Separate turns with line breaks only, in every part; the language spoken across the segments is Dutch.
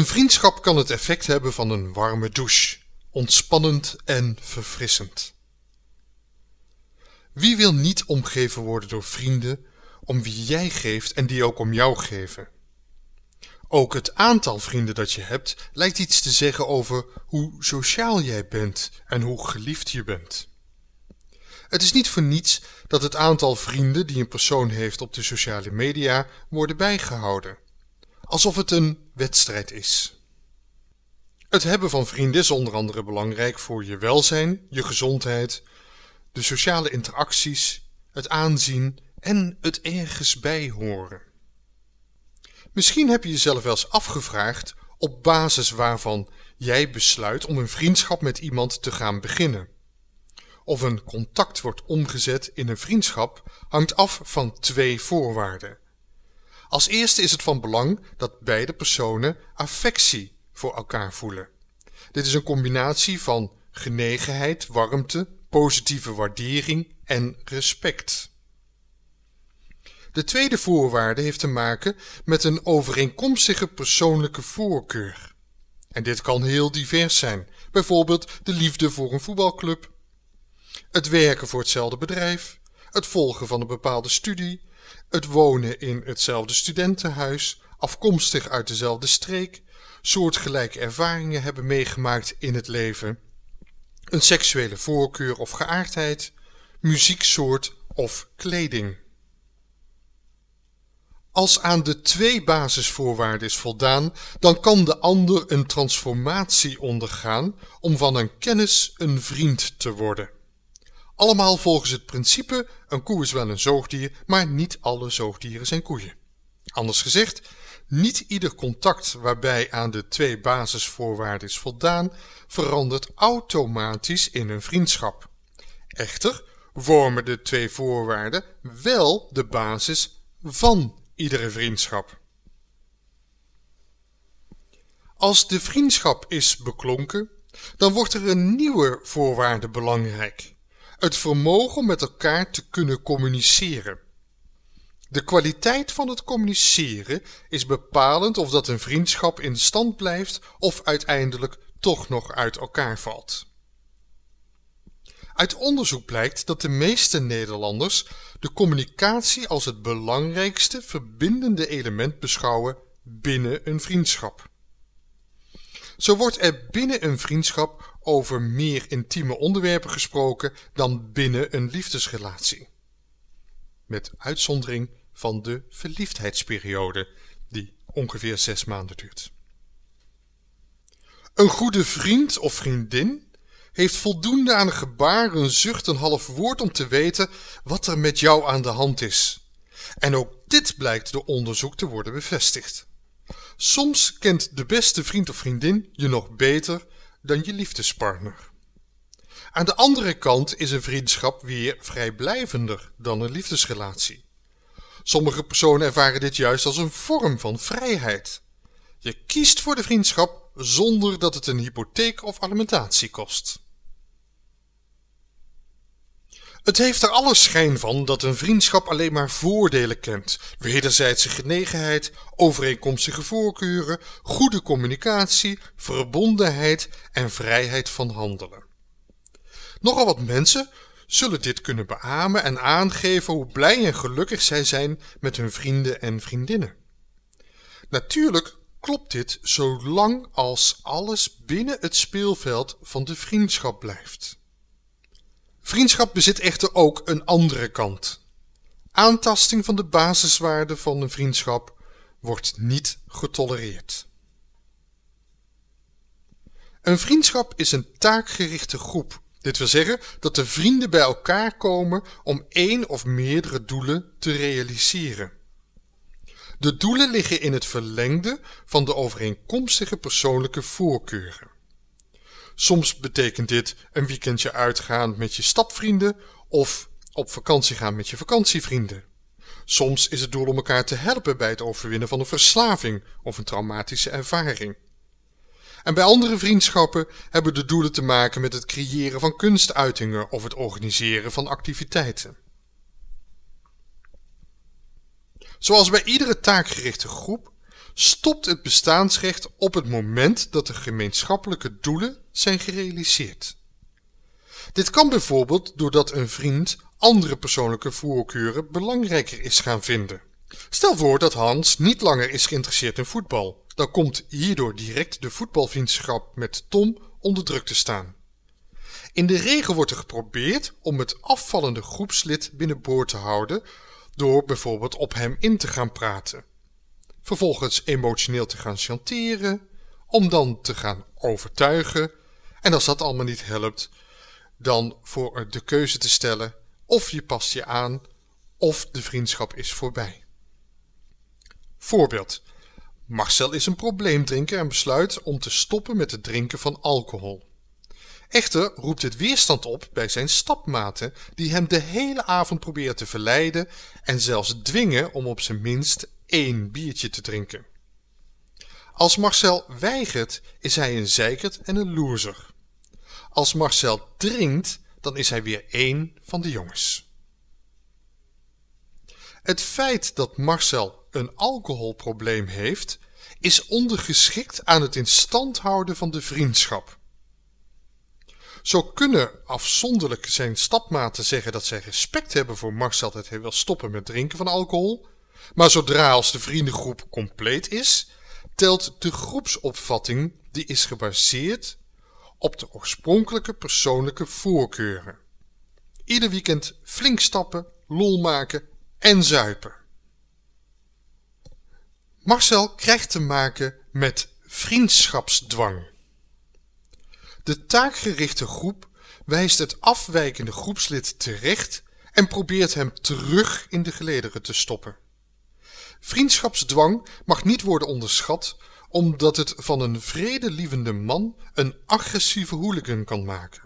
een vriendschap kan het effect hebben van een warme douche, ontspannend en verfrissend. Wie wil niet omgeven worden door vrienden om wie jij geeft en die ook om jou geven? Ook het aantal vrienden dat je hebt lijkt iets te zeggen over hoe sociaal jij bent en hoe geliefd je bent. Het is niet voor niets dat het aantal vrienden die een persoon heeft op de sociale media worden bijgehouden alsof het een wedstrijd is. Het hebben van vrienden is onder andere belangrijk voor je welzijn, je gezondheid, de sociale interacties, het aanzien en het ergens bij horen. Misschien heb je jezelf wel eens afgevraagd op basis waarvan jij besluit om een vriendschap met iemand te gaan beginnen. Of een contact wordt omgezet in een vriendschap hangt af van twee voorwaarden. Als eerste is het van belang dat beide personen affectie voor elkaar voelen. Dit is een combinatie van genegenheid, warmte, positieve waardering en respect. De tweede voorwaarde heeft te maken met een overeenkomstige persoonlijke voorkeur. En dit kan heel divers zijn, bijvoorbeeld de liefde voor een voetbalclub, het werken voor hetzelfde bedrijf, het volgen van een bepaalde studie het wonen in hetzelfde studentenhuis, afkomstig uit dezelfde streek, soortgelijke ervaringen hebben meegemaakt in het leven, een seksuele voorkeur of geaardheid, muzieksoort of kleding. Als aan de twee basisvoorwaarden is voldaan, dan kan de ander een transformatie ondergaan om van een kennis een vriend te worden. Allemaal volgens het principe: een koe is wel een zoogdier, maar niet alle zoogdieren zijn koeien. Anders gezegd, niet ieder contact waarbij aan de twee basisvoorwaarden is voldaan, verandert automatisch in een vriendschap. Echter vormen de twee voorwaarden wel de basis van iedere vriendschap. Als de vriendschap is beklonken, dan wordt er een nieuwe voorwaarde belangrijk het vermogen met elkaar te kunnen communiceren. De kwaliteit van het communiceren is bepalend of dat een vriendschap in stand blijft of uiteindelijk toch nog uit elkaar valt. Uit onderzoek blijkt dat de meeste Nederlanders de communicatie als het belangrijkste verbindende element beschouwen binnen een vriendschap. Zo wordt er binnen een vriendschap over meer intieme onderwerpen gesproken dan binnen een liefdesrelatie. Met uitzondering van de verliefdheidsperiode, die ongeveer zes maanden duurt. Een goede vriend of vriendin heeft voldoende aan een gebaar, een zucht, een half woord om te weten wat er met jou aan de hand is. En ook dit blijkt door onderzoek te worden bevestigd. Soms kent de beste vriend of vriendin je nog beter dan je liefdespartner. Aan de andere kant is een vriendschap weer vrijblijvender dan een liefdesrelatie. Sommige personen ervaren dit juist als een vorm van vrijheid. Je kiest voor de vriendschap zonder dat het een hypotheek of alimentatie kost. Het heeft er alles schijn van dat een vriendschap alleen maar voordelen kent: wederzijdse genegenheid, overeenkomstige voorkeuren, goede communicatie, verbondenheid en vrijheid van handelen. Nogal wat mensen zullen dit kunnen beamen en aangeven hoe blij en gelukkig zij zijn met hun vrienden en vriendinnen. Natuurlijk klopt dit zolang als alles binnen het speelveld van de vriendschap blijft. Vriendschap bezit echter ook een andere kant. Aantasting van de basiswaarden van een vriendschap wordt niet getolereerd. Een vriendschap is een taakgerichte groep. Dit wil zeggen dat de vrienden bij elkaar komen om één of meerdere doelen te realiseren. De doelen liggen in het verlengde van de overeenkomstige persoonlijke voorkeuren. Soms betekent dit een weekendje uitgaan met je stapvrienden of op vakantie gaan met je vakantievrienden. Soms is het doel om elkaar te helpen bij het overwinnen van een verslaving of een traumatische ervaring. En bij andere vriendschappen hebben de doelen te maken met het creëren van kunstuitingen of het organiseren van activiteiten. Zoals bij iedere taakgerichte groep stopt het bestaansrecht op het moment dat de gemeenschappelijke doelen zijn gerealiseerd. Dit kan bijvoorbeeld doordat een vriend andere persoonlijke voorkeuren belangrijker is gaan vinden. Stel voor dat Hans niet langer is geïnteresseerd in voetbal. Dan komt hierdoor direct de voetbalvriendschap met Tom onder druk te staan. In de regel wordt er geprobeerd om het afvallende groepslid binnenboord te houden door bijvoorbeeld op hem in te gaan praten vervolgens emotioneel te gaan chanteren, om dan te gaan overtuigen. En als dat allemaal niet helpt, dan voor de keuze te stellen of je past je aan of de vriendschap is voorbij. Voorbeeld. Marcel is een probleemdrinker en besluit om te stoppen met het drinken van alcohol. Echter roept dit weerstand op bij zijn stapmate, die hem de hele avond proberen te verleiden en zelfs dwingen om op zijn minst één biertje te drinken. Als Marcel weigert, is hij een zeikert en een loerzer. Als Marcel drinkt, dan is hij weer één van de jongens. Het feit dat Marcel een alcoholprobleem heeft, is ondergeschikt aan het in stand houden van de vriendschap. Zo kunnen afzonderlijk zijn stapmaten zeggen dat zij respect hebben voor Marcel dat hij wil stoppen met drinken van alcohol, maar zodra als de vriendengroep compleet is, telt de groepsopvatting die is gebaseerd op de oorspronkelijke persoonlijke voorkeuren. Ieder weekend flink stappen, lol maken en zuipen. Marcel krijgt te maken met vriendschapsdwang. De taakgerichte groep wijst het afwijkende groepslid terecht en probeert hem terug in de gelederen te stoppen. Vriendschapsdwang mag niet worden onderschat, omdat het van een vredelievende man een agressieve hooligan kan maken.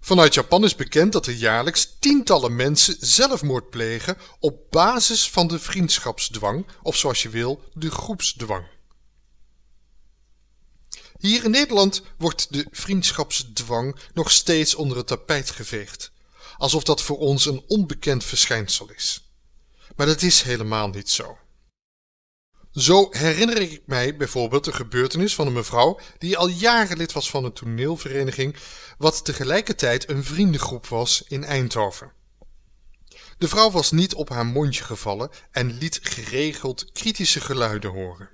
Vanuit Japan is bekend dat er jaarlijks tientallen mensen zelfmoord plegen op basis van de vriendschapsdwang, of zoals je wil, de groepsdwang. Hier in Nederland wordt de vriendschapsdwang nog steeds onder het tapijt geveegd, alsof dat voor ons een onbekend verschijnsel is. Maar dat is helemaal niet zo. Zo herinner ik mij bijvoorbeeld de gebeurtenis van een mevrouw die al jaren lid was van een toneelvereniging, wat tegelijkertijd een vriendengroep was in Eindhoven. De vrouw was niet op haar mondje gevallen en liet geregeld kritische geluiden horen.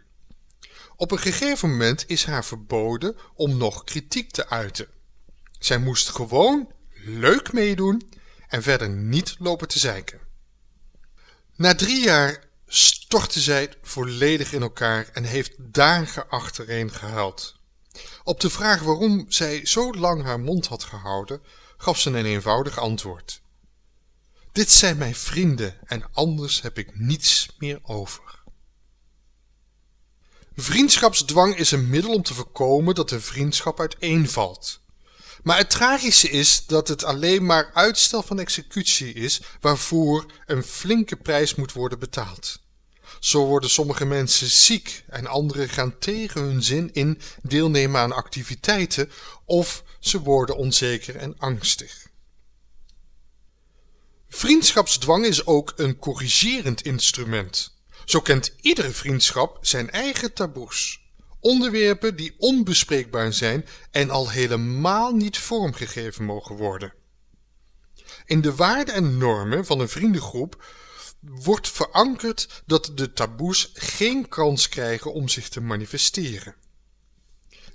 Op een gegeven moment is haar verboden om nog kritiek te uiten. Zij moest gewoon leuk meedoen en verder niet lopen te zeiken. Na drie jaar stortte zij volledig in elkaar en heeft dagen achtereen gehuild. Op de vraag waarom zij zo lang haar mond had gehouden, gaf ze een eenvoudig antwoord. Dit zijn mijn vrienden en anders heb ik niets meer over. Vriendschapsdwang is een middel om te voorkomen dat een vriendschap uiteenvalt. Maar het tragische is dat het alleen maar uitstel van executie is waarvoor een flinke prijs moet worden betaald. Zo worden sommige mensen ziek en anderen gaan tegen hun zin in deelnemen aan activiteiten of ze worden onzeker en angstig. Vriendschapsdwang is ook een corrigerend instrument. Zo kent iedere vriendschap zijn eigen taboes. Onderwerpen die onbespreekbaar zijn en al helemaal niet vormgegeven mogen worden. In de waarden en normen van een vriendengroep wordt verankerd dat de taboes geen kans krijgen om zich te manifesteren.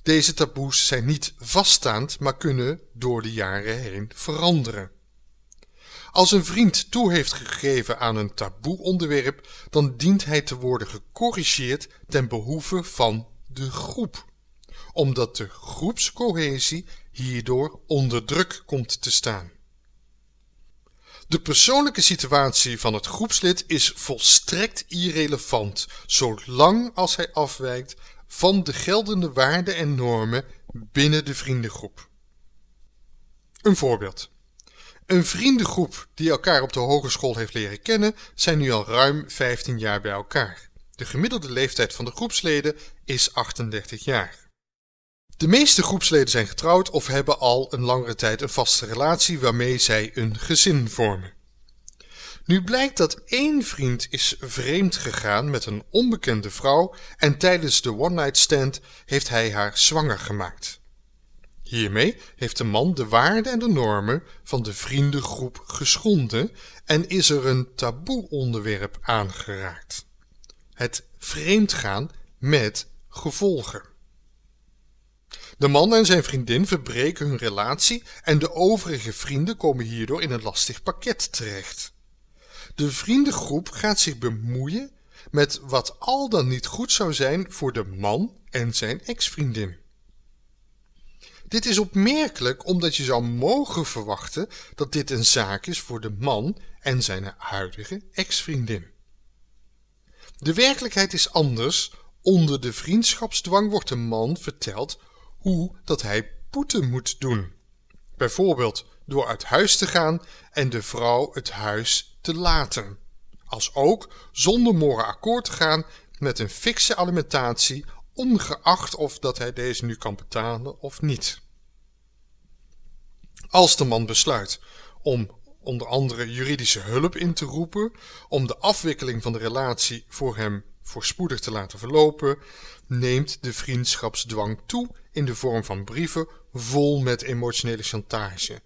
Deze taboes zijn niet vaststaand, maar kunnen door de jaren heen veranderen. Als een vriend toe heeft gegeven aan een taboe-onderwerp, dan dient hij te worden gecorrigeerd ten behoeve van de groep, omdat de groepscohesie hierdoor onder druk komt te staan. De persoonlijke situatie van het groepslid is volstrekt irrelevant, zolang als hij afwijkt van de geldende waarden en normen binnen de vriendengroep. Een voorbeeld. Een vriendengroep die elkaar op de hogeschool heeft leren kennen, zijn nu al ruim 15 jaar bij elkaar. De gemiddelde leeftijd van de groepsleden is 38 jaar. De meeste groepsleden zijn getrouwd of hebben al een langere tijd een vaste relatie waarmee zij een gezin vormen. Nu blijkt dat één vriend is vreemd gegaan met een onbekende vrouw en tijdens de one-night stand heeft hij haar zwanger gemaakt. Hiermee heeft de man de waarden en de normen van de vriendengroep geschonden en is er een taboe-onderwerp aangeraakt het vreemdgaan met gevolgen. De man en zijn vriendin verbreken hun relatie en de overige vrienden komen hierdoor in een lastig pakket terecht. De vriendengroep gaat zich bemoeien met wat al dan niet goed zou zijn voor de man en zijn ex-vriendin. Dit is opmerkelijk omdat je zou mogen verwachten dat dit een zaak is voor de man en zijn huidige ex-vriendin. De werkelijkheid is anders. Onder de vriendschapsdwang wordt een man verteld hoe dat hij poeten moet doen. Bijvoorbeeld door uit huis te gaan en de vrouw het huis te laten. Als ook zonder morgen akkoord te gaan met een fikse alimentatie, ongeacht of dat hij deze nu kan betalen of niet. Als de man besluit om onder andere juridische hulp in te roepen om de afwikkeling van de relatie voor hem voorspoedig te laten verlopen, neemt de vriendschapsdwang toe in de vorm van brieven vol met emotionele chantage.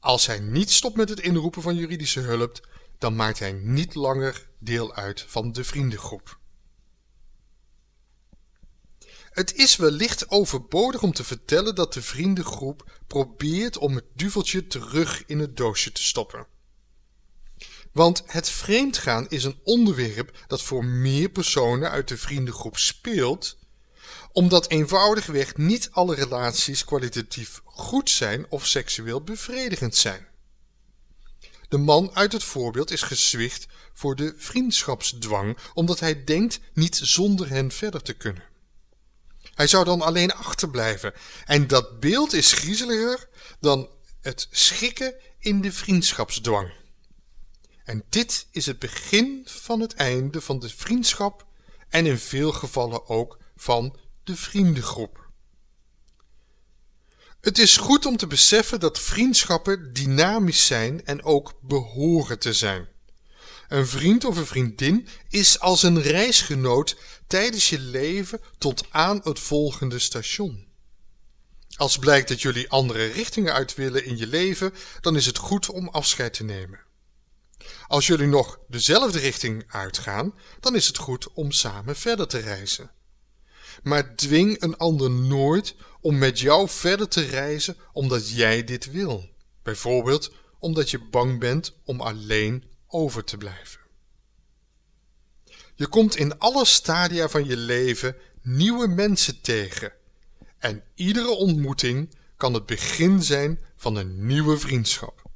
Als hij niet stopt met het inroepen van juridische hulp, dan maakt hij niet langer deel uit van de vriendengroep. Het is wellicht overbodig om te vertellen dat de vriendengroep probeert om het duveltje terug in het doosje te stoppen. Want het vreemdgaan is een onderwerp dat voor meer personen uit de vriendengroep speelt, omdat eenvoudigweg niet alle relaties kwalitatief goed zijn of seksueel bevredigend zijn. De man uit het voorbeeld is gezwicht voor de vriendschapsdwang, omdat hij denkt niet zonder hen verder te kunnen. Hij zou dan alleen achterblijven. En dat beeld is griezeliger dan het schikken in de vriendschapsdwang. En dit is het begin van het einde van de vriendschap en in veel gevallen ook van de vriendengroep. Het is goed om te beseffen dat vriendschappen dynamisch zijn en ook behoren te zijn. Een vriend of een vriendin is als een reisgenoot tijdens je leven tot aan het volgende station. Als blijkt dat jullie andere richtingen uit willen in je leven, dan is het goed om afscheid te nemen. Als jullie nog dezelfde richting uitgaan, dan is het goed om samen verder te reizen. Maar dwing een ander nooit om met jou verder te reizen omdat jij dit wil. Bijvoorbeeld omdat je bang bent om alleen over te blijven. Je komt in alle stadia van je leven nieuwe mensen tegen. En iedere ontmoeting kan het begin zijn van een nieuwe vriendschap.